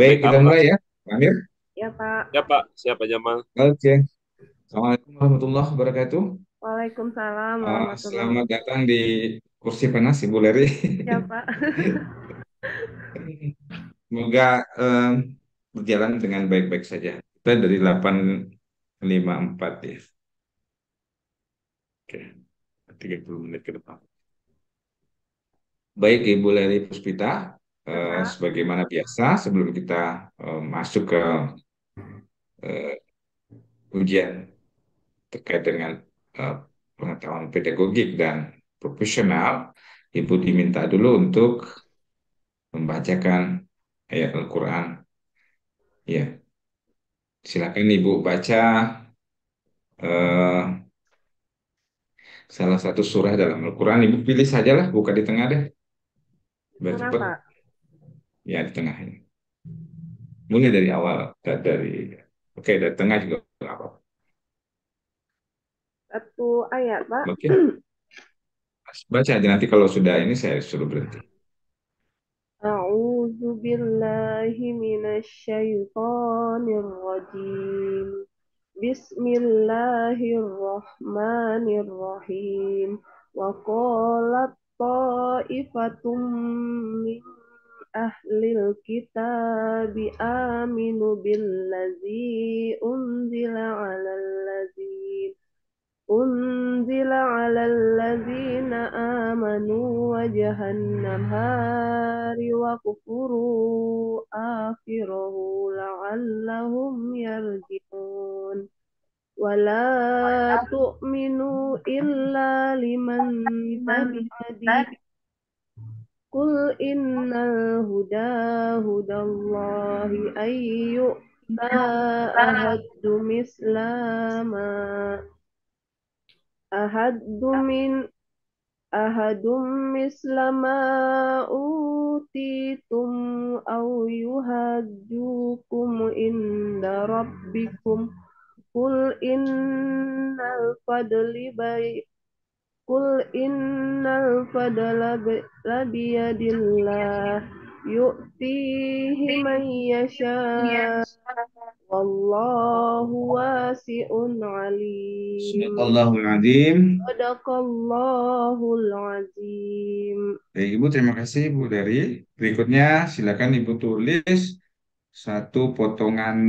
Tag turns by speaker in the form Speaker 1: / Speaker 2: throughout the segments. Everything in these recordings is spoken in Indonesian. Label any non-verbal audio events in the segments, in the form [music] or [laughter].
Speaker 1: Baik, kita mulai ya, Pak Amir. Ya, Pak. Ya, Pak. Siapa Jamal?
Speaker 2: Oke. Okay. Assalamualaikum warahmatullahi wabarakatuh.
Speaker 3: Waalaikumsalam uh, Selamat
Speaker 2: datang di kursi panas, Ibu Leri. Ya, Pak. [laughs] Semoga eh, berjalan dengan baik-baik saja. Kita dari 854 ya. Oke, 30 menit ke depan. Baik Ibu Leri Puspita, Eh, sebagaimana biasa sebelum kita uh, masuk ke uh, ujian terkait dengan uh, pengetahuan pedagogik dan profesional, Ibu diminta dulu untuk membacakan ayat Al-Quran. Ya, silakan Ibu baca uh, salah satu surah dalam Al-Quran. Ibu pilih sajalah, buka di tengah deh. Baca, ya di tengahnya mulai dari awal dari oke okay, dari tengah juga apa
Speaker 3: satu ayat pak oke okay.
Speaker 2: baca aja nanti kalau sudah ini saya suruh berhenti
Speaker 3: أعوذ بالله من الشيطان الرجيم بسم الله الرحمن الرحيم وقالت طائفة من kita kitab aminu bil billazi unzila ala allazin unzila ala na amanu wajahan na hari wa kufuru akhirahu la'allahum yarjimun ولا تؤمنوا إلا لمن تبع دينكم Kul inna huda hudallahi ayyu ahaddu mislama ahaddu min ahadum mislama utitum au yuhajjukum inda rabbikum Qul innal fadli baik Qul innal fadala labiyadillah yu'tihi man yasha wallahu wasi'un alim Sadaqallahu
Speaker 2: azim
Speaker 3: Sadaqallahu azim
Speaker 2: Baik Ibu terima kasih Ibu dari berikutnya silakan Ibu tulis satu potongan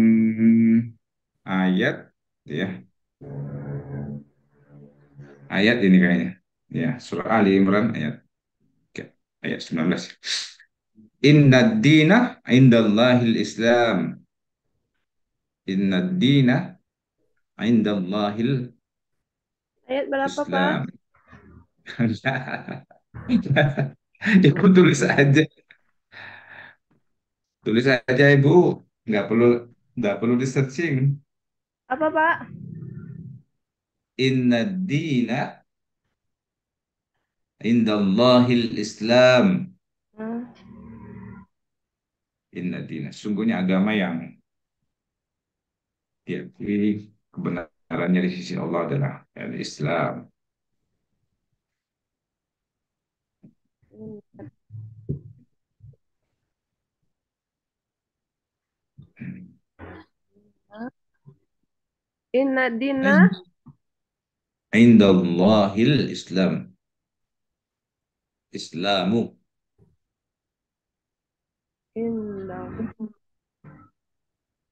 Speaker 2: ayat ya ayat ini kayaknya. Ya, surah Ali Imran ayat ayat 19. Inna dina indallahil Islam. Inna dina indallahil
Speaker 3: Ayat berapa, Islam.
Speaker 2: Pak? [laughs] Ibu ya, tulis aja. Tulis aja Ibu, nggak perlu nggak perlu di searching. Apa Pak? inna dina inda Allahil islam hmm. inna dina sungguhnya agama yang diakui kebenarannya di sisi Allah adalah Islam
Speaker 3: Inna dina hmm.
Speaker 2: عند الله الإسلام إسلام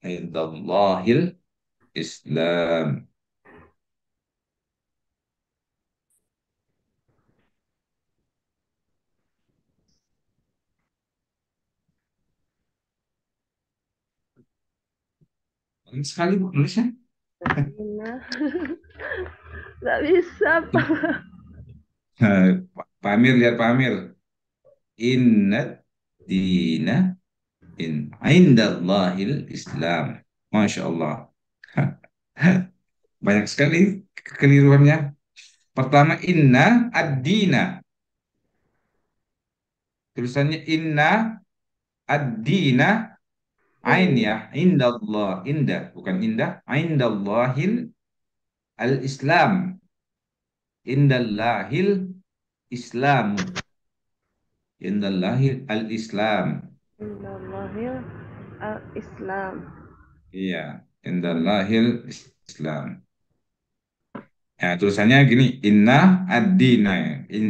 Speaker 2: عند الله الإسلام مش خالي Nulisnya.
Speaker 3: nggak bisa [laughs]
Speaker 2: eh, Pak. Pak Amir lihat Pak Amir. Inna dina in indallahil Islam. Masya Allah. [laughs] Banyak sekali keliruannya. Pertama inna ad-dina. Tulisannya inna ad-dina ain ya indallah indah bukan indah indallahil Al-Islam. Indallahil Islam. Indallahil al-Islam.
Speaker 3: Indallahil al-Islam.
Speaker 2: Iya, indallahil Islam. Ya, tulisannya gini, inna adina, dina In,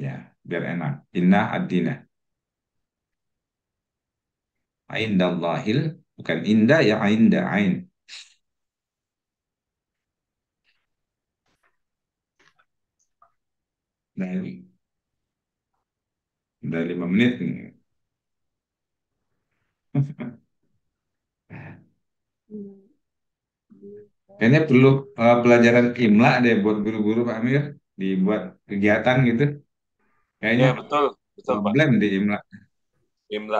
Speaker 2: ya, biar enak. Inna adina. dina Indallahil, bukan inda ya ainda ain. dari dari lima menit nih. Kayaknya perlu uh, pelajaran imla deh buat guru-guru Pak Amir dibuat kegiatan
Speaker 1: gitu. Kayaknya ya, betul, betul Pak. di imla. Imla.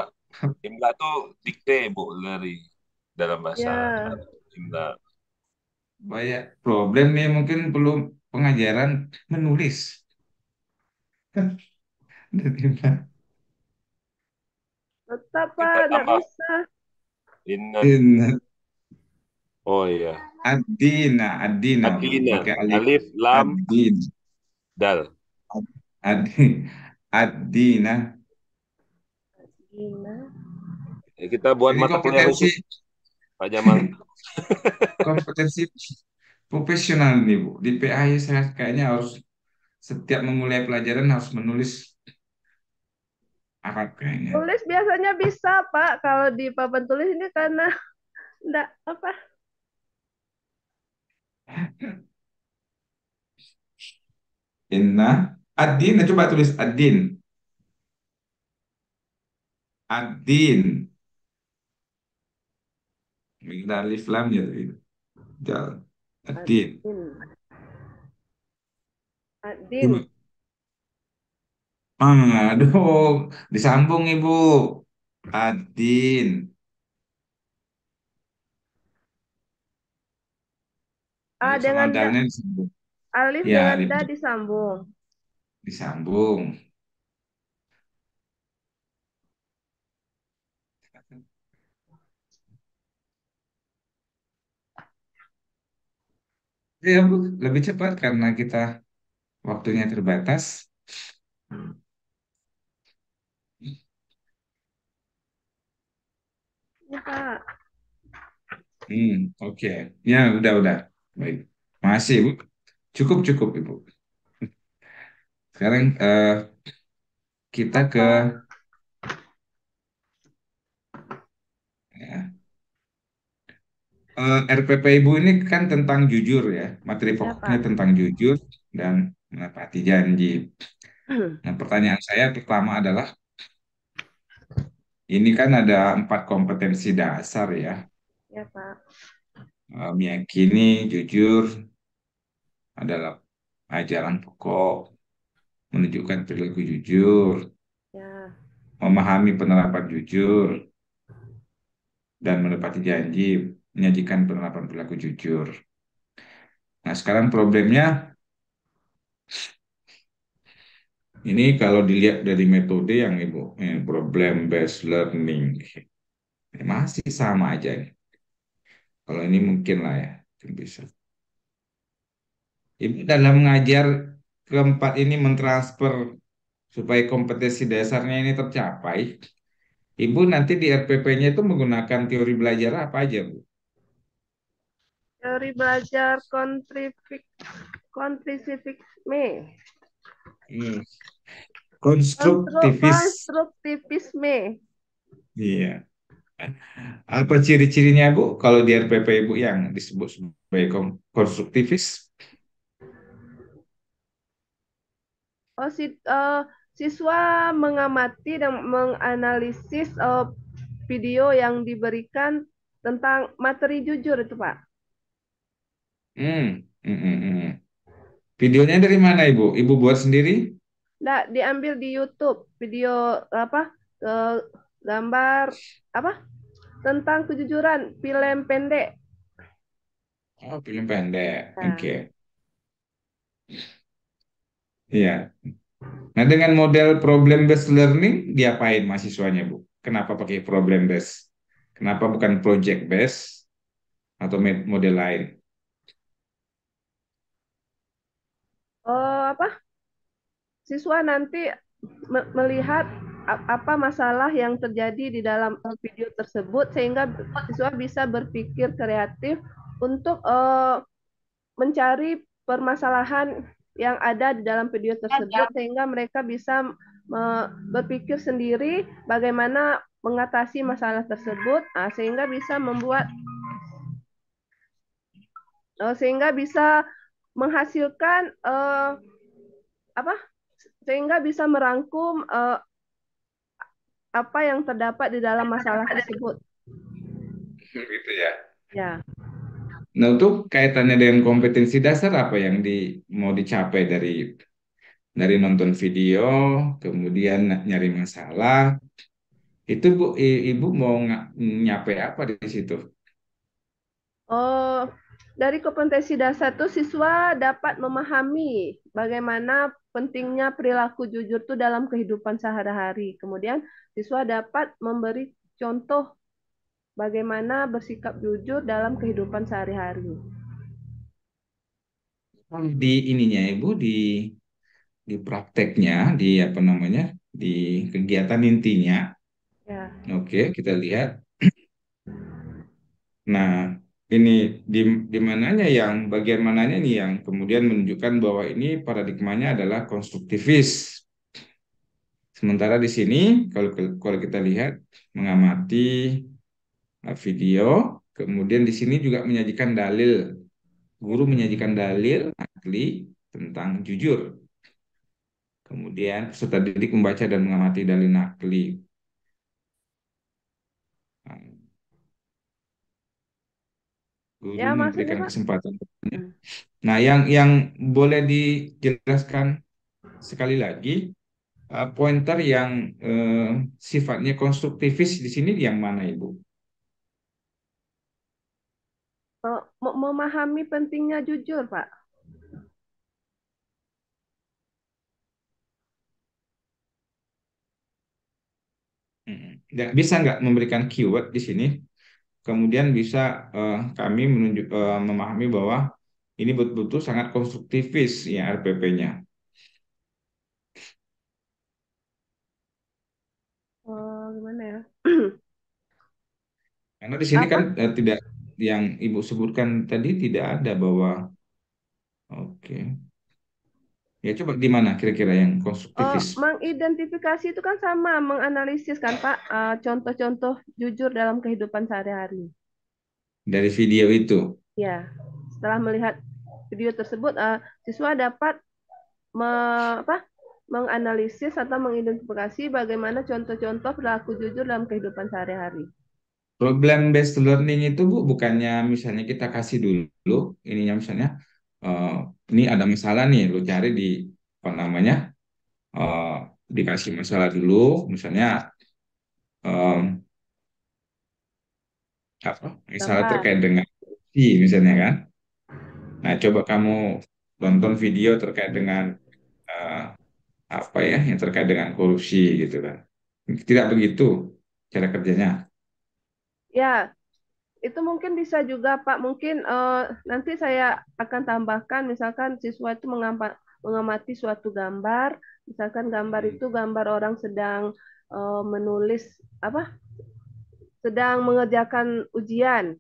Speaker 1: Imla tuh dikte Bu dari dalam bahasa ya. imla.
Speaker 2: Banyak problem nih mungkin belum pengajaran menulis.
Speaker 1: Udah tiba.
Speaker 3: Tetap Pak, tidak bisa. Inna.
Speaker 1: Inna. Oh iya.
Speaker 2: Adina, Adina. Adina. alif. alif lam, Adin. dal. Ad, Adina. Adina.
Speaker 1: Ya, kita buat Jadi mata kuliah Pak Jamal.
Speaker 3: [laughs]
Speaker 2: kompetensi profesional nih Bu. Di PAI saya kayaknya harus setiap memulai pelajaran harus menulis Arab kayaknya.
Speaker 3: Tulis biasanya bisa, Pak. Kalau di papan tulis ini karena tidak apa.
Speaker 2: Inna ad nah, coba tulis ad adin Ad-din. Alif lam ya. Jal.
Speaker 3: Ad-din. Adin. ad Adin, Hmm.
Speaker 2: Aduh, disambung Ibu. Adin.
Speaker 3: Ah dengan dengan adanya disambung. Alif ya, dengan alif. da disambung.
Speaker 2: Disambung. Ya, Bu, lebih cepat karena kita waktunya terbatas.
Speaker 3: Ya, pak.
Speaker 2: Hmm, oke. Okay. Ya, udah, udah. Baik. Masih, Bu. Cukup, cukup, Ibu. Sekarang uh, kita ke ya. Eh, RPP Ibu ini kan tentang jujur ya, materi iya, pokoknya ya, tentang jujur dan menepati janji. Hmm. Nah, pertanyaan saya pertama adalah ini kan ada empat kompetensi dasar ya. Ya Pak. Eh, meyakini, jujur, adalah ajaran pokok, menunjukkan perilaku jujur, ya. memahami penerapan jujur, dan menepati janji, menyajikan penerapan perilaku jujur. Nah sekarang problemnya ini kalau dilihat dari metode yang Ibu, eh, problem based learning. Ya masih sama aja nih. Kalau ini mungkin lah ya, mungkin bisa. Ibu dalam mengajar keempat ini mentransfer supaya kompetensi dasarnya ini tercapai. Ibu nanti di RPP-nya itu menggunakan teori belajar apa aja, Bu?
Speaker 3: Teori belajar kontrifik kontrisivisme.
Speaker 2: Hmm. Konstruktivis.
Speaker 3: Konstruktivisme.
Speaker 2: Iya. Apa ciri-cirinya Bu kalau di RPP Ibu yang disebut sebagai konstruktivis?
Speaker 3: Oh, si, uh, siswa mengamati dan menganalisis uh, video yang diberikan tentang materi jujur itu Pak.
Speaker 2: Hmm, mm, mm. Videonya dari mana Ibu? Ibu buat sendiri?
Speaker 3: Nggak, diambil di YouTube. Video apa? Ke eh, gambar apa? Tentang kejujuran, film pendek.
Speaker 2: Oh, film pendek. Nah. Oke. Okay. Iya. Nah, dengan model problem based learning diapain mahasiswanya, Bu? Kenapa pakai problem based? Kenapa bukan project based atau model lain?
Speaker 3: apa siswa nanti me melihat apa masalah yang terjadi di dalam video tersebut sehingga siswa bisa berpikir kreatif untuk uh, mencari permasalahan yang ada di dalam video tersebut sehingga mereka bisa berpikir sendiri bagaimana mengatasi masalah tersebut ah, sehingga bisa membuat eh, sehingga bisa menghasilkan eh, apa sehingga bisa merangkum uh, apa yang terdapat di dalam masalah tersebut. [laughs]
Speaker 2: Gitu ya. Ya. Nah, untuk kaitannya dengan kompetensi dasar apa yang di mau dicapai dari dari nonton video, kemudian nyari masalah. Itu Bu Ibu mau nyapai apa di situ?
Speaker 3: Oh, dari kompetensi dasar itu siswa dapat memahami bagaimana pentingnya perilaku jujur itu dalam kehidupan sehari-hari. Kemudian siswa dapat memberi contoh bagaimana bersikap jujur dalam kehidupan sehari-hari.
Speaker 2: Di ininya Ibu di di prakteknya di apa namanya di kegiatan intinya. Ya. Oke, kita lihat. [clears throat] Nah, ini di, di mananya yang bagian mananya nih yang kemudian menunjukkan bahwa ini paradigmanya adalah konstruktivis. Sementara di sini kalau kalau kita lihat mengamati uh, video, kemudian di sini juga menyajikan dalil. Guru menyajikan dalil akli tentang jujur. Kemudian peserta didik membaca dan mengamati dalil nakli. guru ya, memberikan kesempatan. Hmm. Nah, yang yang boleh dijelaskan sekali lagi uh, pointer yang uh, sifatnya konstruktivis di sini yang mana, Ibu?
Speaker 3: Oh, memahami pentingnya jujur, Pak. Hmm. Bisa nggak
Speaker 2: memberikan keyword di sini? kemudian bisa uh, kami menunjuk, uh, memahami bahwa ini betul-betul sangat konstruktivis ya RPP-nya.
Speaker 3: Oh, gimana ya? [clears throat]
Speaker 2: Karena di sini kan, Apa? kan uh, tidak yang ibu sebutkan tadi tidak ada bahwa oke. Okay. Ya coba di mana kira-kira yang eh, konstruktivis?
Speaker 3: Uh, mengidentifikasi itu kan sama menganalisis kan Pak eh, contoh-contoh jujur dalam kehidupan sehari-hari.
Speaker 2: Dari video itu?
Speaker 3: Ya, setelah melihat video tersebut uh, siswa dapat me apa, menganalisis atau mengidentifikasi bagaimana contoh-contoh perilaku jujur dalam kehidupan sehari-hari.
Speaker 2: Problem based learning itu Bu bukannya misalnya kita kasih dulu ininya misalnya uh, ini ada masalah nih lu cari di apa namanya uh, dikasih masalah dulu misalnya um, apa misalnya terkait dengan korupsi misalnya kan nah coba kamu tonton video terkait dengan uh, apa ya yang terkait dengan korupsi gitu kan tidak begitu cara kerjanya
Speaker 3: ya itu mungkin bisa juga Pak mungkin uh, nanti saya akan tambahkan misalkan siswa itu mengamati suatu gambar misalkan gambar hmm. itu gambar orang sedang uh, menulis apa sedang mengerjakan ujian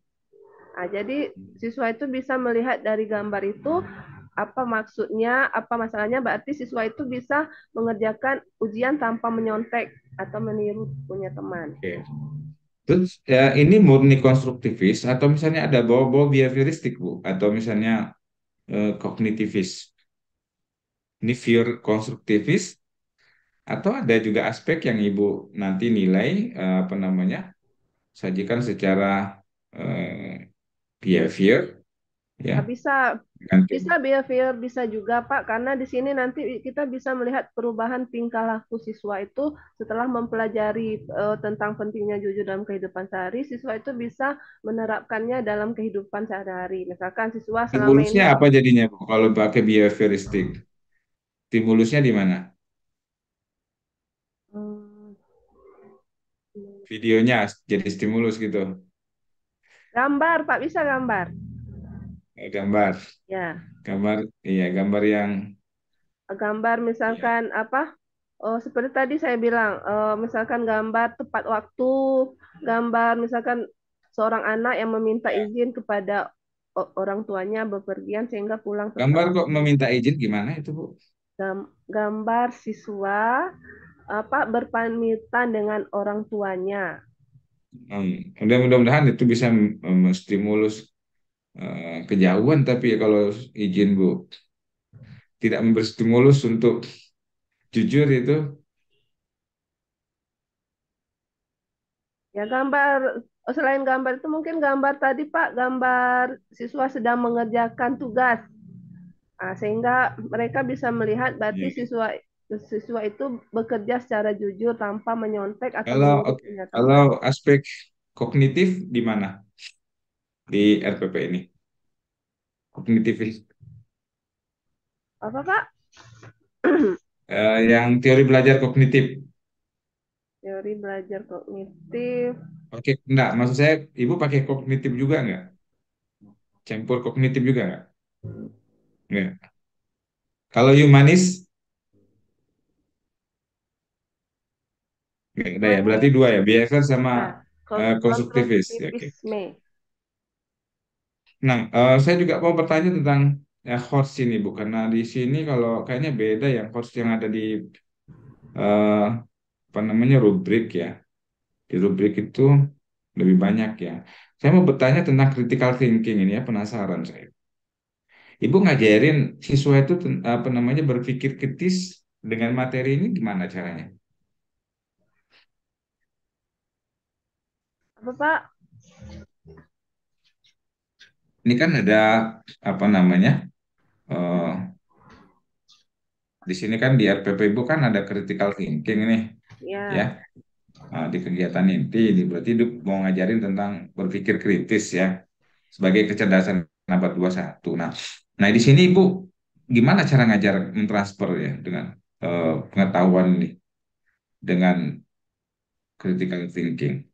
Speaker 3: nah, jadi hmm. siswa itu bisa melihat dari gambar itu apa maksudnya apa masalahnya berarti siswa itu bisa mengerjakan ujian tanpa menyontek atau meniru punya teman. Okay.
Speaker 2: Terus ya ini murni konstruktivis atau misalnya ada bawa-bawa behavioristik bu atau misalnya eh, kognitivis. Ini view konstruktivis atau ada juga aspek yang ibu nanti nilai eh, apa namanya sajikan secara eh, behavior Ya. Nah, bisa Ganti. bisa
Speaker 3: behavior bisa juga Pak karena di sini nanti kita bisa melihat perubahan tingkah laku siswa itu setelah mempelajari uh, tentang pentingnya jujur dalam kehidupan sehari siswa itu bisa menerapkannya dalam kehidupan sehari-hari misalkan siswa selama stimulusnya ini,
Speaker 2: apa jadinya Bu kalau pakai behavioristik stimulusnya di mana hmm. videonya jadi stimulus gitu
Speaker 3: gambar Pak bisa gambar gambar ya
Speaker 2: gambar iya gambar yang
Speaker 3: gambar misalkan ya. apa oh seperti tadi saya bilang uh, misalkan gambar tepat waktu gambar misalkan seorang anak yang meminta ya. izin kepada orang tuanya bepergian sehingga pulang
Speaker 2: gambar kok meminta izin gimana itu bu
Speaker 3: Gam gambar siswa apa berpamitan dengan orang tuanya
Speaker 2: hmm. mudah-mudahan itu bisa memstimulus. Eh, kejauhan tapi ya kalau izin Bu tidak memberi mulus untuk jujur itu
Speaker 3: Ya gambar selain gambar itu mungkin gambar tadi Pak gambar siswa sedang mengerjakan tugas nah, sehingga mereka bisa melihat berarti ya. siswa siswa itu bekerja secara jujur tanpa menyontek atau kalau kalau
Speaker 2: aspek kognitif di mana? di RPP ini? Kognitivis. Apa, Pak? uh, yang teori belajar kognitif.
Speaker 3: Teori belajar kognitif.
Speaker 2: Oke, okay. enggak. Maksud saya, Ibu pakai kognitif juga enggak? Campur kognitif juga enggak? Enggak. Kalau humanis? Enggak ya? Berarti dua ya? Behavior sama uh, konstruktivis. Ya, okay. Nah, uh, saya juga mau bertanya tentang, ya, ini, Bu, karena di sini kalau kayaknya beda Yang course yang ada di, uh, apa namanya, rubrik ya. Di rubrik itu lebih banyak ya. Saya mau bertanya tentang critical thinking ini ya, penasaran saya. Ibu ngajarin siswa itu apa namanya, berpikir kritis dengan materi ini gimana caranya? Bapak? ini kan ada apa namanya uh, di sini kan di RPP Ibu kan ada critical thinking nih ya, ya. Nah, di kegiatan inti ini berarti Ibu mau ngajarin tentang berpikir kritis ya sebagai kecerdasan abad 21 nah nah di sini Ibu gimana cara ngajar mentransfer ya dengan uh, pengetahuan nih dengan critical thinking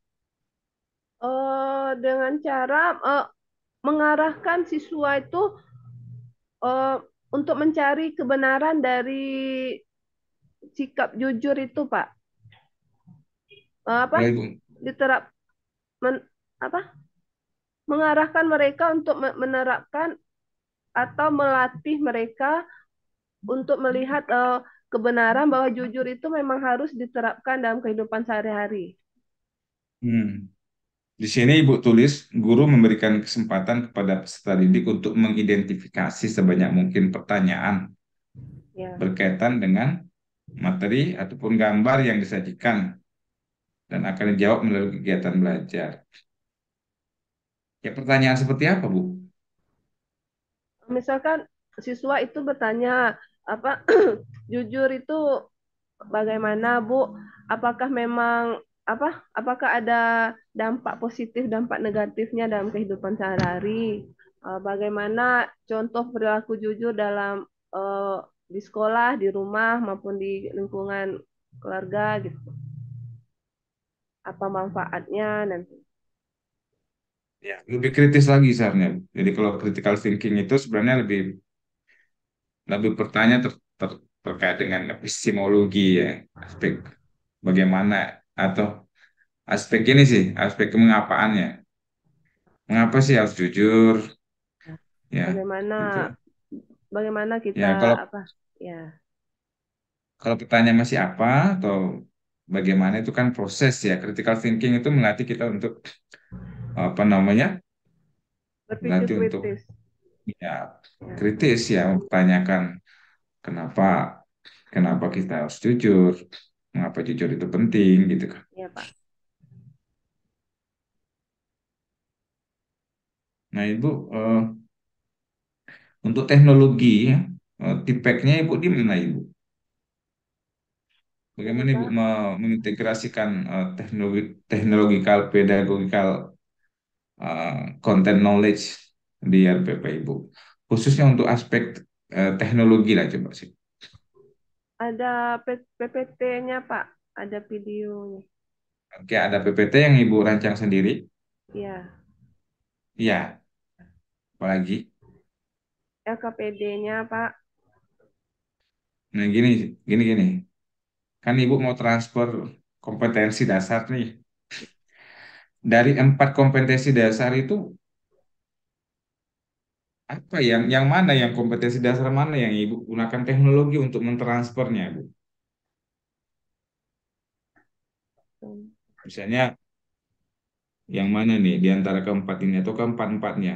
Speaker 3: uh, dengan cara uh, mengarahkan siswa itu uh, untuk mencari kebenaran dari sikap jujur itu, Pak. Uh, apa? Diterap men, apa? Mengarahkan mereka untuk menerapkan atau melatih mereka untuk melihat uh, kebenaran bahwa jujur itu memang harus diterapkan dalam kehidupan sehari-hari.
Speaker 2: Hmm. Di sini Ibu tulis, guru memberikan kesempatan kepada peserta didik untuk mengidentifikasi sebanyak mungkin pertanyaan ya. berkaitan dengan materi ataupun gambar yang disajikan dan akan dijawab melalui kegiatan belajar. Ya pertanyaan seperti apa Bu?
Speaker 3: Misalkan siswa itu bertanya apa [clears throat] jujur itu bagaimana Bu? Apakah memang apa apakah ada dampak positif dampak negatifnya dalam kehidupan sehari-hari eh, bagaimana contoh perilaku jujur dalam uh, di sekolah di rumah maupun di lingkungan keluarga gitu apa manfaatnya nanti
Speaker 2: ya lebih kritis lagi seharusnya jadi kalau critical thinking itu sebenarnya lebih lebih pertanyaan ter, ter, terkait dengan epistemologi ya aspek bagaimana atau aspek ini sih aspek mengapaannya mengapa sih harus jujur ya
Speaker 3: bagaimana gitu. bagaimana ya, kita ya, kalau, apa ya
Speaker 2: kalau pertanyaan masih apa atau bagaimana itu kan proses ya critical thinking itu melatih kita untuk apa namanya
Speaker 3: Berpikir melatih kritis. untuk
Speaker 2: ya, ya kritis ya mempertanyakan kenapa kenapa kita harus jujur mengapa jujur itu penting gitu kan. Iya, Pak. Nah, Ibu uh, untuk teknologi ya, uh, eh, tipeknya Ibu di mana Ibu? Bagaimana Ibu mengintegrasikan uh, teknologi teknologikal pedagogikal uh, content knowledge di RPP Ibu? Khususnya untuk aspek uh, teknologi lah coba sih.
Speaker 3: Ada PPT-nya, Pak. Ada videonya.
Speaker 2: Oke, ada PPT yang Ibu rancang sendiri? Iya. Iya. Apalagi?
Speaker 3: LKPD-nya, Pak.
Speaker 2: Nah, gini, gini, gini. Kan Ibu mau transfer kompetensi dasar nih. Dari empat kompetensi dasar itu, apa yang yang mana yang kompetensi dasar mana yang ibu gunakan teknologi untuk mentransfernya bu? Misalnya yang mana nih di antara keempat ini atau keempat empatnya?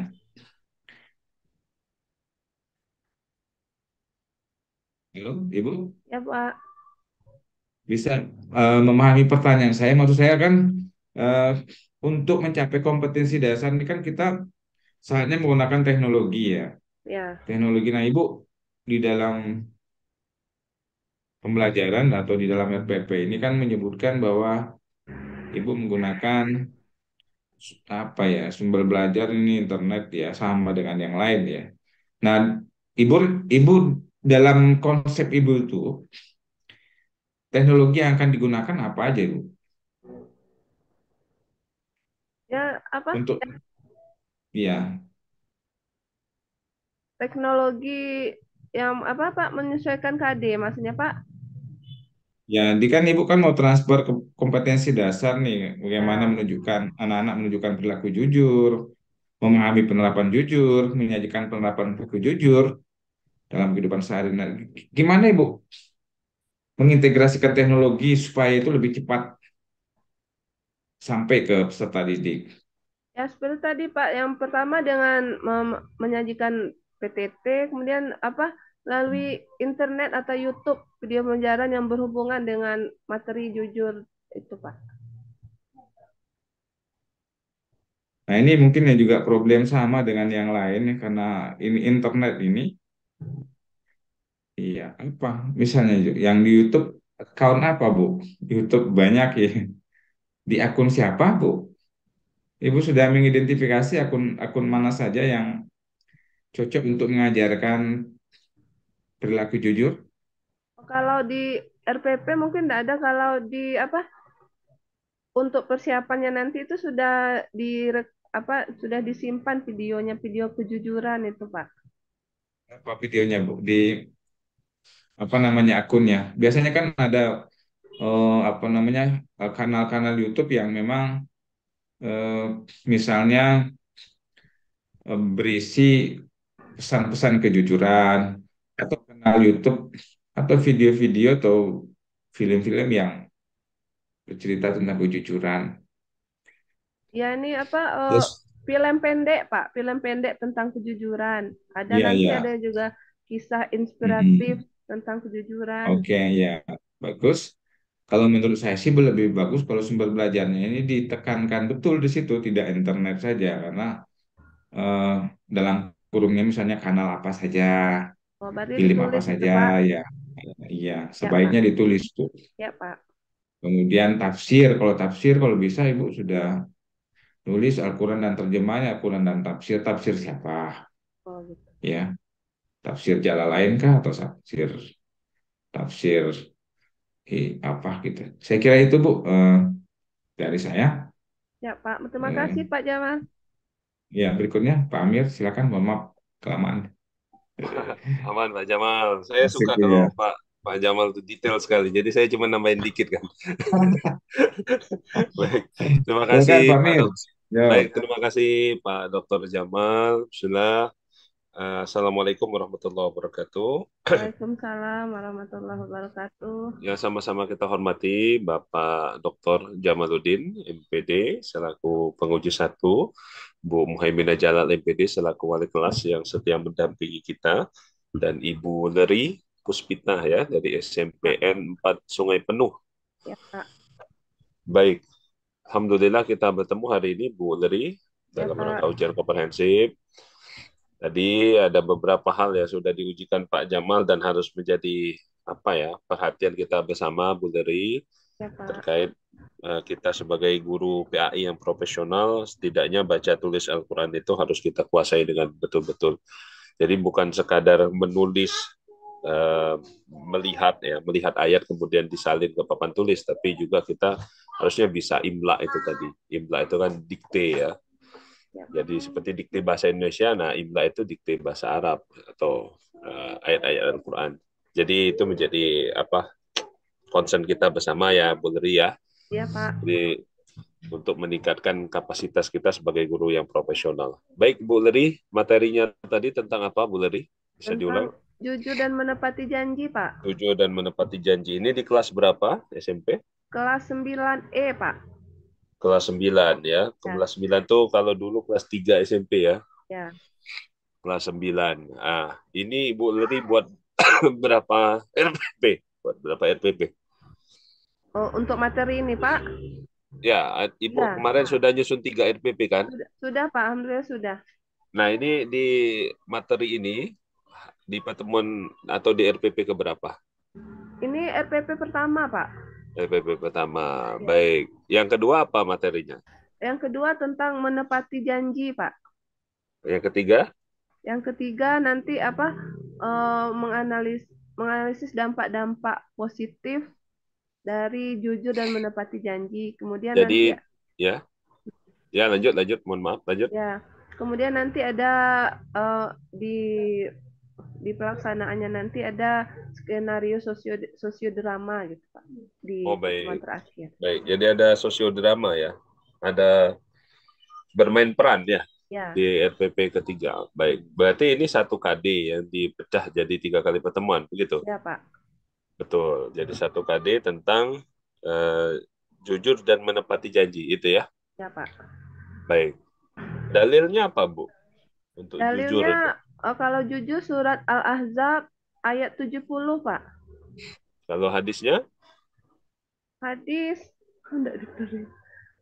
Speaker 2: Halo, ibu? Ya pak. Bisa uh, memahami pertanyaan saya? Maksud saya kan uh, untuk mencapai kompetensi dasar ini kan kita saatnya menggunakan teknologi ya. Ya. Teknologi. Nah, Ibu di dalam pembelajaran atau di dalam RPP ini kan menyebutkan bahwa Ibu menggunakan apa ya sumber belajar ini internet ya sama dengan yang lain ya. Nah, ibu ibu dalam konsep ibu itu teknologi yang akan digunakan apa aja ibu?
Speaker 3: Ya apa? Untuk Iya. Teknologi yang apa Pak menyesuaikan KD maksudnya Pak?
Speaker 2: Ya, nanti kan Ibu kan mau transfer ke kompetensi dasar nih, bagaimana ah. menunjukkan anak-anak menunjukkan perilaku jujur, memahami penerapan jujur, menyajikan penerapan perilaku jujur dalam kehidupan sehari. hari gimana Ibu mengintegrasikan teknologi supaya itu lebih cepat sampai ke peserta didik?
Speaker 3: Ya seperti tadi Pak, yang pertama dengan menyajikan PTT, kemudian apa melalui internet atau YouTube video pembelajaran yang berhubungan dengan materi jujur itu Pak.
Speaker 2: Nah ini mungkin yang juga problem sama dengan yang lain ya, karena ini internet ini. Iya apa misalnya yang di YouTube account apa Bu? YouTube banyak ya. Di akun siapa Bu? Ibu sudah mengidentifikasi akun-akun mana saja yang cocok untuk mengajarkan perilaku jujur?
Speaker 3: Kalau di RPP mungkin tidak ada. Kalau di apa? Untuk persiapannya nanti itu sudah di apa sudah disimpan videonya video kejujuran itu pak?
Speaker 2: Apa videonya bu di apa namanya akunnya? Biasanya kan ada eh, apa namanya eh, kanal-kanal YouTube yang memang Eh, misalnya eh, berisi pesan-pesan kejujuran atau kenal YouTube atau video-video atau film-film yang bercerita tentang kejujuran.
Speaker 3: Ya ini apa uh, Terus, film pendek Pak, film pendek tentang kejujuran. Ada ya, nanti ya. ada juga kisah inspiratif -hmm. tentang kejujuran.
Speaker 2: Oke okay, ya bagus. Kalau menurut saya sih lebih bagus kalau sumber belajarnya ini ditekankan betul di situ, tidak internet saja karena uh, dalam kurungnya misalnya kanal apa saja,
Speaker 3: oh, film apa gitu, saja,
Speaker 2: ya, iya ya, sebaiknya ya, ditulis tuh. Ya Pak. Kemudian tafsir, kalau tafsir kalau bisa ibu sudah nulis Al-Quran dan terjemahnya Al-Quran dan tafsir, tafsir siapa? Oh, gitu. Ya, tafsir jalan lain kah atau tafsir tafsir apa gitu. Saya kira itu Bu uh, dari saya.
Speaker 3: Ya Pak, terima eh, kasih Pak Jamal.
Speaker 2: Ya berikutnya Pak Amir, silakan maaf kelamaan.
Speaker 1: [laughs] Aman Pak Jamal, saya Masih, suka ya. kalau Pak Pak Jamal itu detail sekali. Jadi saya cuma nambahin dikit kan. [laughs] Ya. Baik, terima kasih. Pak Amir. Baik, terima kasih Pak Dr. Jamal. Bismillah. Eh, Assalamualaikum warahmatullahi wabarakatuh.
Speaker 3: Waalaikumsalam warahmatullahi wabarakatuh. [clears throat]
Speaker 1: Ya sama-sama kita hormati Bapak Dr. Jamaluddin, MPD, selaku penguji satu, Bu Muhaimina Jalal, MPD, selaku wali kelas yang setia mendampingi kita, dan Ibu Leri Puspita ya, dari SMPN 4 Sungai Penuh. Ya, Pak. Baik. Alhamdulillah kita bertemu hari ini, Bu Leri, ya, dalam ya, rangka ujian komprehensif. Tadi ada beberapa hal yang sudah diujikan Pak Jamal dan harus menjadi apa ya perhatian kita bersama Bu Dery
Speaker 3: ya, terkait
Speaker 1: uh, kita sebagai guru PAI yang profesional setidaknya baca tulis Al-Qur'an itu harus kita kuasai dengan betul-betul. Jadi bukan sekadar menulis uh, melihat ya melihat ayat kemudian disalin ke papan tulis tapi juga kita harusnya bisa imla itu tadi. Imla itu kan dikte ya Ya. Jadi seperti dikte bahasa Indonesia, nah imla itu dikte bahasa Arab atau uh, ayat-ayat Al-Quran. Jadi itu menjadi apa concern kita bersama ya, Bu Leri ya. Iya Pak. Jadi untuk meningkatkan kapasitas kita sebagai guru yang profesional. Baik Bu Leri, materinya tadi tentang apa Bu Leri?
Speaker 3: Bisa tentang diulang? Jujur dan menepati janji, Pak.
Speaker 1: Jujur dan menepati janji. Ini di kelas berapa SMP?
Speaker 3: Kelas 9E, Pak.
Speaker 1: Kelas 9 ya. ya. Kelas sembilan 9 tuh kalau dulu kelas 3 SMP ya. Ya. Kelas 9. Ah, ini Ibu Leri [coughs] buat berapa RPP? Buat berapa RPP?
Speaker 3: Oh, untuk materi ini, Pak?
Speaker 1: Ya, Ibu ya. kemarin sudah nyusun 3 RPP kan? Sudah,
Speaker 3: sudah Pak, alhamdulillah sudah.
Speaker 1: Nah, ini di materi ini di pertemuan atau di RPP keberapa?
Speaker 3: Ini RPP pertama, Pak.
Speaker 1: LPP pertama. Ya. Baik. Yang kedua apa materinya?
Speaker 3: Yang kedua tentang menepati janji, Pak. Yang ketiga? Yang ketiga nanti apa? Uh, eh, menganalis menganalisis dampak-dampak positif dari jujur dan menepati janji. Kemudian Jadi
Speaker 1: nanti, ya. Ya, lanjut lanjut mohon maaf, lanjut.
Speaker 3: Ya. Kemudian nanti ada uh, di di pelaksanaannya nanti ada skenario sosio sosiodrama gitu Pak di oh, baik. terakhir.
Speaker 1: Baik, jadi ada sosiodrama ya. Ada bermain peran ya, ya. di RPP ketiga. Baik, berarti ini satu KD yang dipecah jadi tiga kali pertemuan begitu? Ya Pak. Betul, jadi satu KD tentang uh, jujur dan menepati janji itu ya? Ya Pak. Baik, dalilnya apa Bu? Untuk dalilnya jujur
Speaker 3: Oh, kalau jujur surat Al-Ahzab ayat 70, Pak.
Speaker 1: Kalau hadisnya?
Speaker 3: Hadis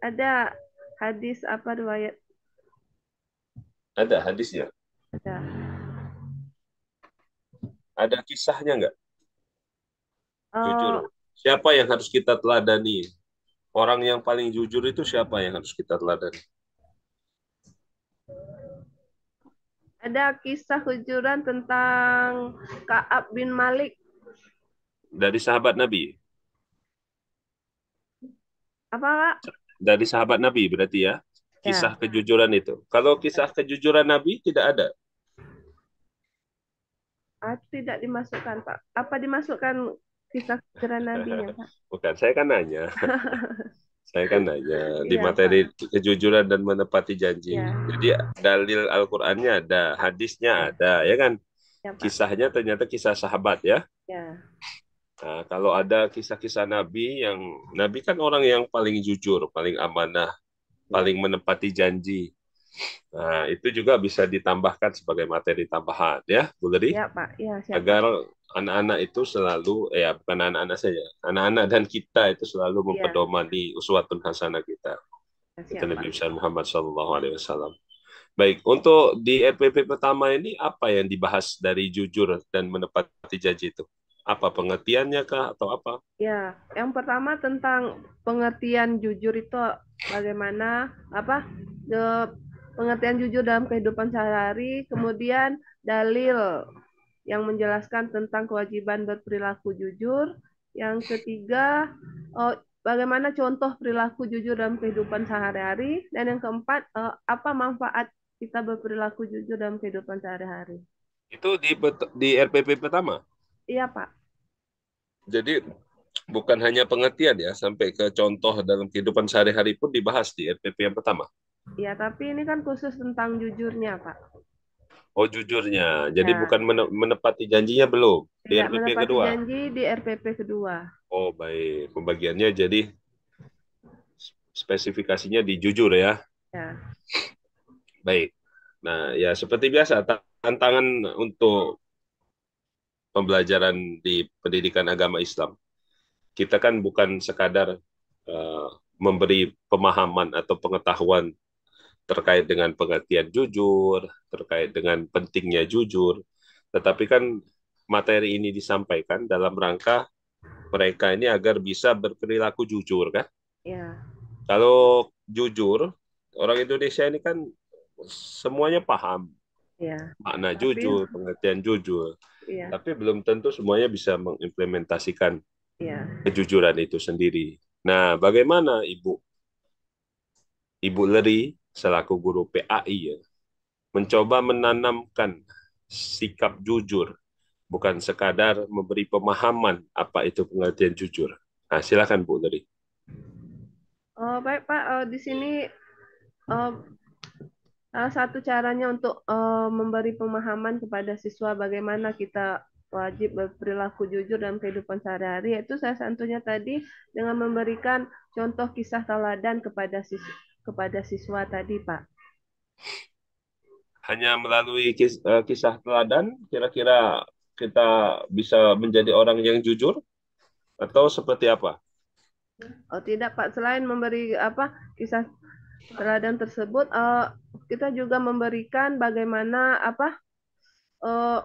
Speaker 3: Ada hadis apa riwayat?
Speaker 1: Ada hadisnya? Ada. Ada kisahnya enggak? Oh. Jujur. Siapa yang harus kita teladani? Orang yang paling jujur itu siapa yang harus kita teladani?
Speaker 3: Ada kisah kejujuran tentang Kaab bin Malik.
Speaker 1: Dari sahabat Nabi. Apa, Pak? Dari sahabat Nabi berarti ya. ya. Kisah ya. kejujuran itu. Kalau kisah kejujuran Nabi tidak ada.
Speaker 3: Ah, tidak dimasukkan, Pak. Apa dimasukkan kisah kejujuran Nabi ya, Pak?
Speaker 1: [laughs] Bukan, saya kan nanya. [laughs] Saya kan nanya di iya, materi kejujuran dan menepati janji. Ya. Jadi dalil Al-Qur'annya ada, hadisnya iya. ada, ya kan? Ya, Kisahnya ternyata kisah sahabat ya. Ya. Nah, kalau ada kisah-kisah nabi yang nabi kan orang yang paling jujur, paling amanah, iya. paling menepati janji. Nah, itu juga bisa ditambahkan sebagai materi tambahan ya, Bu Leri. Ya,
Speaker 3: Pak. Ya, siap. Agar
Speaker 1: anak-anak itu selalu eh, ya bukan anak-anak saja anak-anak dan kita itu selalu iya. mempedomani ya. uswatun hasanah kita kita lebih besar Muhammad Shallallahu Alaihi Wasallam baik untuk di RPP pertama ini apa yang dibahas dari jujur dan menepati janji itu apa pengertiannya kah atau apa
Speaker 3: ya yang pertama tentang pengertian jujur itu bagaimana apa eh, pengertian jujur dalam kehidupan sehari-hari kemudian dalil yang menjelaskan tentang kewajiban berperilaku jujur. Yang ketiga, eh, bagaimana contoh perilaku jujur dalam kehidupan sehari-hari. Dan yang keempat, eh, apa manfaat kita berperilaku jujur dalam kehidupan sehari-hari.
Speaker 1: Itu di di RPP pertama? Iya, Pak. Jadi bukan hanya pengertian ya, sampai ke contoh dalam kehidupan sehari-hari pun dibahas di RPP yang pertama?
Speaker 3: Iya, tapi ini kan khusus tentang jujurnya, Pak.
Speaker 1: Oh jujurnya, jadi ya. bukan menepati janjinya belum di iya, Tidak RPP kedua.
Speaker 3: Janji di RPP kedua.
Speaker 1: Oh baik, pembagiannya jadi spesifikasinya di jujur ya. Ya. Baik. Nah ya seperti biasa tantangan untuk pembelajaran di pendidikan agama Islam. Kita kan bukan sekadar uh, memberi pemahaman atau pengetahuan terkait dengan pengertian jujur, terkait dengan pentingnya jujur. Tetapi kan materi ini disampaikan dalam rangka mereka ini agar bisa berperilaku jujur kan? Iya. Kalau jujur, orang Indonesia ini kan semuanya paham ya. makna Tapi, jujur, pengertian jujur. Ya. Tapi belum tentu semuanya bisa mengimplementasikan ya. kejujuran itu sendiri. Nah, bagaimana Ibu Ibu Leri selaku guru PAI ya, mencoba menanamkan sikap jujur, bukan sekadar memberi pemahaman apa itu pengertian jujur. Nah, silakan Bu Nuri.
Speaker 3: Oh, baik Pak, uh, di sini uh, salah satu caranya untuk uh, memberi pemahaman kepada siswa bagaimana kita wajib berperilaku jujur dalam kehidupan sehari-hari itu saya santunya tadi dengan memberikan contoh kisah teladan kepada siswa kepada siswa tadi, Pak?
Speaker 1: Hanya melalui kis, eh, kisah teladan, kira-kira kita bisa menjadi orang yang jujur atau seperti apa?
Speaker 3: Oh tidak, Pak. Selain memberi apa kisah teladan tersebut, uh, kita juga memberikan bagaimana apa uh,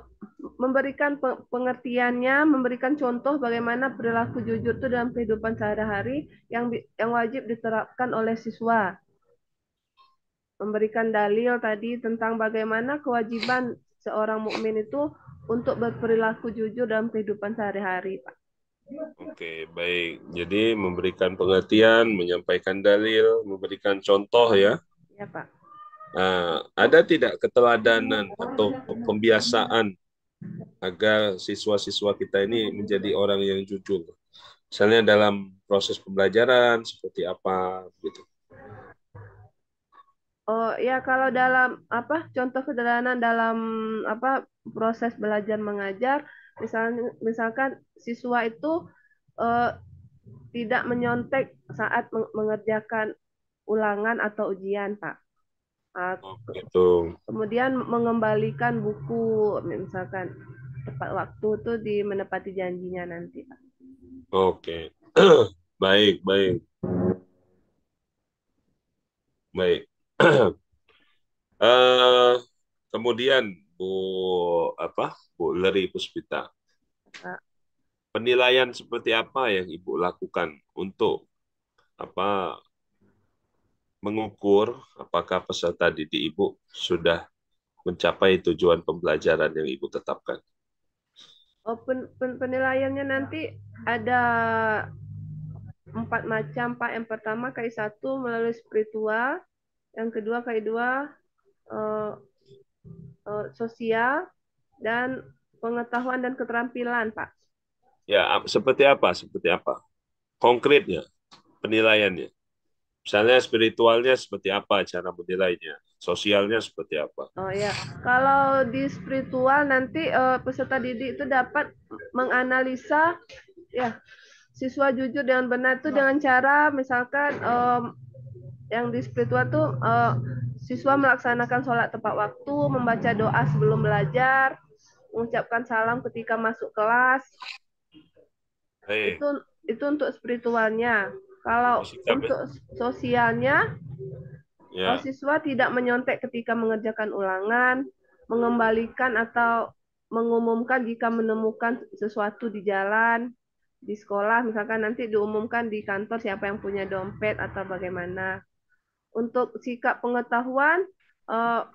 Speaker 3: memberikan pengertiannya, memberikan contoh bagaimana perilaku jujur itu dalam kehidupan sehari-hari yang yang wajib diterapkan oleh siswa memberikan dalil tadi tentang bagaimana kewajiban seorang mukmin itu untuk berperilaku jujur dalam kehidupan sehari-hari, Pak.
Speaker 1: Oke, baik. Jadi memberikan pengertian, menyampaikan dalil, memberikan contoh ya. Ya, Pak. Nah, ada tidak keteladanan atau pembiasaan agar siswa-siswa kita ini menjadi orang yang jujur? Misalnya dalam proses pembelajaran seperti apa gitu.
Speaker 3: Oh ya kalau dalam apa contoh sederhana dalam apa proses belajar mengajar misalnya misalkan siswa itu eh, tidak menyontek saat mengerjakan ulangan atau ujian pak. Nah, gitu. Kemudian mengembalikan buku misalkan tepat waktu itu di menepati janjinya nanti pak.
Speaker 1: Oke [clears throat] baik baik baik uh, [clears throat] kemudian Bu apa Bu Leri Puspita, ya. penilaian seperti apa yang Ibu lakukan untuk apa mengukur apakah peserta didik Ibu sudah mencapai tujuan pembelajaran yang Ibu tetapkan?
Speaker 3: Oh, pen, pen, penilaiannya nanti ada empat macam, Pak. Yang pertama ki satu melalui spiritual, yang kedua kedua uh, eh, uh, eh, sosial dan pengetahuan dan keterampilan, Pak.
Speaker 1: Ya, seperti apa? Seperti apa? Konkretnya, penilaiannya. Misalnya spiritualnya seperti apa cara menilainya? Sosialnya seperti apa?
Speaker 3: Oh ya, kalau di spiritual nanti uh, peserta didik itu dapat menganalisa ya siswa jujur dengan benar itu dengan cara misalkan um, yang di spiritual tuh uh, siswa melaksanakan sholat tepat waktu, membaca doa sebelum belajar, mengucapkan salam ketika masuk kelas. Hey. Itu itu untuk spiritualnya. Kalau untuk sosialnya, yeah. siswa tidak menyontek ketika mengerjakan ulangan, mengembalikan atau mengumumkan jika menemukan sesuatu di jalan, di sekolah, misalkan nanti diumumkan di kantor siapa yang punya dompet atau bagaimana untuk sikap pengetahuan uh,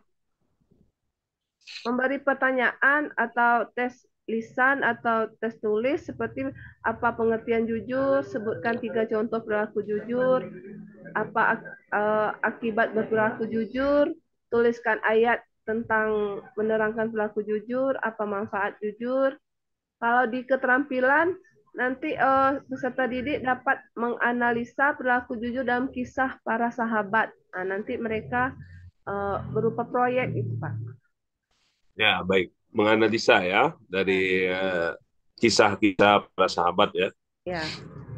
Speaker 3: memberi pertanyaan atau tes lisan atau tes tulis seperti apa pengertian jujur, sebutkan tiga contoh perilaku jujur, apa uh, akibat berperilaku jujur, tuliskan ayat tentang menerangkan perilaku jujur, apa manfaat jujur. Kalau di keterampilan nanti uh, peserta didik dapat menganalisa perilaku jujur dalam kisah para sahabat. Nah, nanti mereka uh, berupa proyek itu, Pak.
Speaker 1: Ya, baik. Menganalisa ya dari eh, kisah-kisah uh, para sahabat ya. Ya.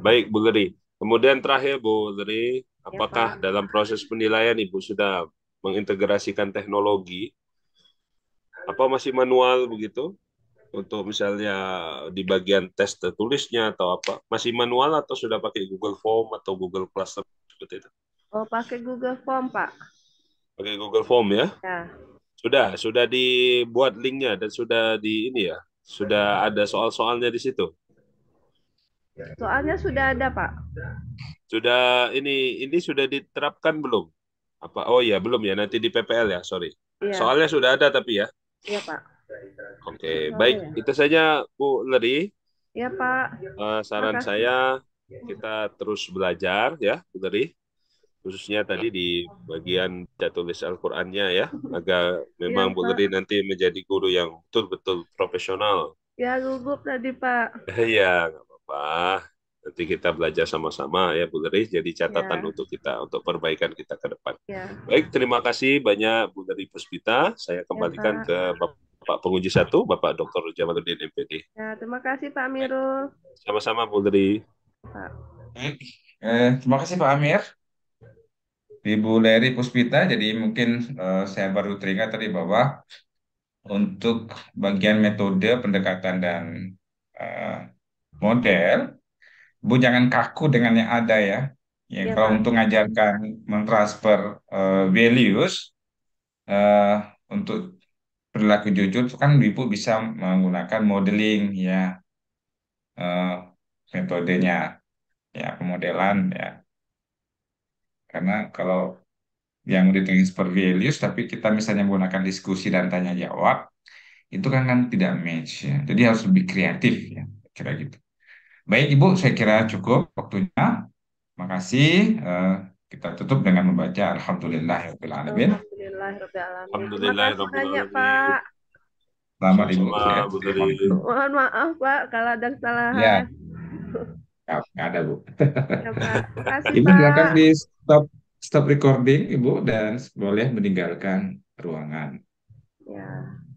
Speaker 1: Baik, Bu Geri. Kemudian terakhir, Bu Geri, ya, apakah ya, dalam proses penilaian Ibu sudah mengintegrasikan teknologi? Apa masih manual begitu? untuk misalnya di bagian tes tertulisnya atau apa masih manual atau sudah pakai Google Form atau Google Classroom seperti itu?
Speaker 3: Oh pakai Google Form pak?
Speaker 1: Pakai Google Form ya? Ya. Sudah sudah dibuat linknya dan sudah di ini ya sudah ada soal-soalnya di situ.
Speaker 3: Soalnya sudah ada pak.
Speaker 1: Sudah ini ini sudah diterapkan belum? Apa? Oh ya belum ya nanti di PPL ya sorry. Ya. Soalnya sudah ada tapi ya. Iya pak. Oke, baik. Itu saja Bu Leri. Ya Pak. Uh, saran Makasih. saya kita terus belajar ya Bu Leri. Khususnya tadi di bagian baca tulis Al-Qur'annya ya, agar memang ya, Bu Leri nanti menjadi guru yang betul-betul profesional.
Speaker 3: Ya gugup tadi Pak.
Speaker 1: [laughs] Iya, nggak apa-apa. Nanti kita belajar sama-sama ya Bu Leri. Jadi catatan ya. untuk kita, untuk perbaikan kita ke depan. Ya. Baik, terima kasih banyak Bu Leri Puspita. Saya iya, kembalikan ya, ke Bapak. Pak Penguji satu, Bapak Dr. Jamaluddin MPD.
Speaker 3: Ya, terima kasih Pak Amirul.
Speaker 1: Sama-sama Bu Leri. Baik. Eh, terima kasih Pak Amir. Ibu Leri
Speaker 2: Puspita, jadi mungkin eh, saya baru teringat tadi bahwa untuk bagian metode pendekatan dan eh, model, Bu jangan kaku dengan yang ada ya. Ya, ya kalau untuk mengajarkan mentransfer uh, values uh, untuk perilaku jujur itu kan ibu bisa menggunakan modeling ya uh, metodenya ya pemodelan ya karena kalau yang ditulis seperti values tapi kita misalnya menggunakan diskusi dan tanya jawab itu kan kan tidak match ya jadi harus lebih kreatif ya kira gitu baik ibu saya kira cukup waktunya makasih uh, kita tutup dengan membaca Alhamdulillah ya Alamin.
Speaker 3: Alhamdulillah, Alhamdulillahirrahmanirrahim. Banyak, Pak.
Speaker 2: Selamat Ibu.
Speaker 3: Mohon maaf, Pak, kalau ada kesalahan. Ya. Nggak ada,
Speaker 2: Bu. Ya,
Speaker 3: Pak. [laughs] Kasih, Ibu silakan di
Speaker 2: stop stop recording, Ibu, dan boleh meninggalkan ruangan. Ya.